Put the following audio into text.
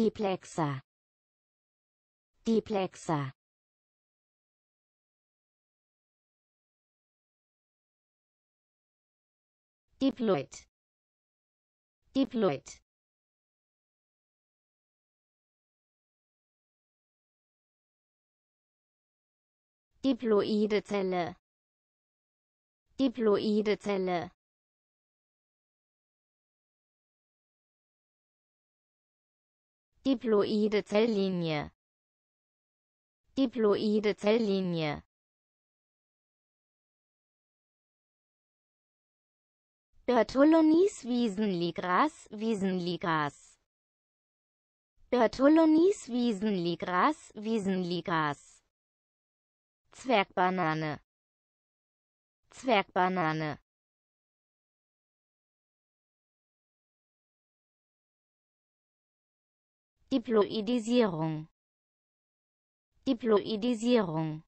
Diplexer. Diplexer. Diploid. Diploid. Diploide Zelle. Diploide Zelle. Diploide Zelllinie. Diploide Zelllinie. Bertoloni's Wiesenligras, Wiesenligras. Bertoloni's Wiesenligras, Wiesenligras. Zwergbanane. Zwergbanane. Diploidisierung Diploidisierung